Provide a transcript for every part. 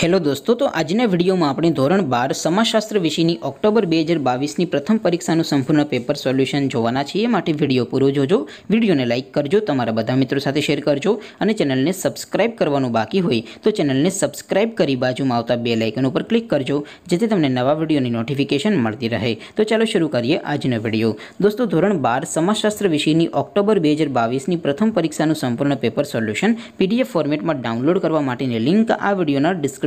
hello दोस्तों तो आज ने वीडियो में आपने ધોરણ 12 સમાજશાસ્ત્ર વિષયની ઓક્ટોબર 2022 ની પ્રથમ પરીક્ષા નું સંપૂર્ણ પેપર સોલ્યુશન જોવાના છે એ માટે વિડિયો પૂરો જોજો વિડિયોને લાઈક કરજો તમારા બધા મિત્રો સાથે શેર કરજો અને ચેનલને સબ્સ્ક્રાઇબ કરવાનું બાકી હોય તો ચેનલને સબ્સ્ક્રાઇબ કરી बाजूમાં આવતા બેલ આઇકન ઉપર ક્લિક કરજો જેથી તમને નવા વીડિયોની નોટિફિકેશન મળતી રહે તો ચાલો શરૂ કરીએ આજનો વિડિયો દોસ્તો ધોરણ 12 સમાજશાસ્ત્ર વિષયની ઓક્ટોબર 2022 ની પ્રથમ પરીક્ષા નું સંપૂર્ણ પેપર સોલ્યુશન પીડીએફ ફોર્મેટમાં ડાઉનલોડ કરવા માટેની લિંક આ વીડિયોના ડિસ્ક્રિપ્શન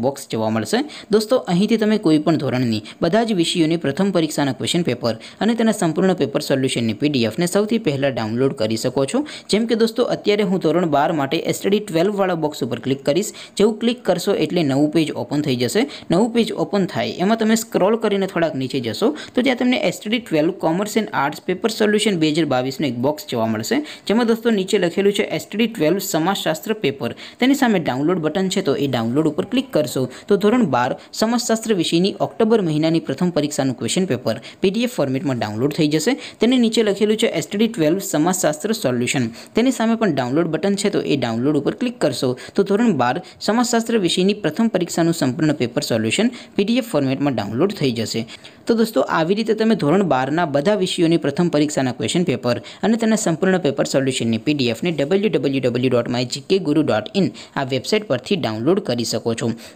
બોક્સ જોવા મળશે દોસ્તો અહીંથી તમને કોઈ પણ ધોરણની બધા જ વિષયોની પ્રથમ પરીક્ષાના ક્વેશ્ચન પેપર અને તેના સંપૂર્ણ પેપર સોલ્યુશનની પીડીએફ ને સૌથી પહેલા ડાઉનલોડ કરી શકો છો જેમ કે દોસ્તો અત્યારે હું ધોરણ 12 માટે STD 12 વાળો બોક્સ ઉપર ક્લિક કરિસ જેવું ક્લિક કરશો એટલે નવું પેજ ઓપન થઈ જશે નવું પેજ ઓપન થાય એમાં તમે સ્ક્રોલ કરીને થોડક નીચે જશો તો જે તમને STD 12 commerce and arts paper solution 2022 નો એક બોક્સ જોવા મળશે જેમાં દોસ્તો નીચે લખેલું છે STD 12 સમાજ શાસ્ત્ર પેપર તેની સામે ડાઉનલોડ બટન છે તો એ ડાઉનલોડ ઉપર ક્લિક તો ધોરણ 12 સમાજશાસ્ત્ર વિષયની ઓક્ટોબર મહિનાની પ્રથમ પરીક્ષાનું ક્વેશ્ચન પેપર પીડીએફ ફોર્મેટમાં ડાઉનલોડ થઈ જશે તેની નીચે લખેલું છે STD 12 સમાજશાસ્ત્ર સોલ્યુશન તેની સામે પણ ડાઉનલોડ બટન છે તો એ ડાઉનલોડ ઉપર ક્લિક કરશો તો ધોરણ 12 સમાજશાસ્ત્ર વિષયની પ્રથમ પરીક્ષાનું સંપૂર્ણ પેપર સોલ્યુશન પીડીએફ ફોર્મેટમાં ડાઉનલોડ થઈ જશે તો દોસ્તો આવી રીતે તમે ધોરણ 12 ના બધા વિષયોની પ્રથમ પરીક્ષાના ક્વેશ્ચન પેપર અને તેના સંપૂર્ણ પેપર સોલ્યુશનની પીડીએફ ને www.mygkguru.in આ વેબસાઈટ પરથી ડાઉનલોડ કરી શકો છો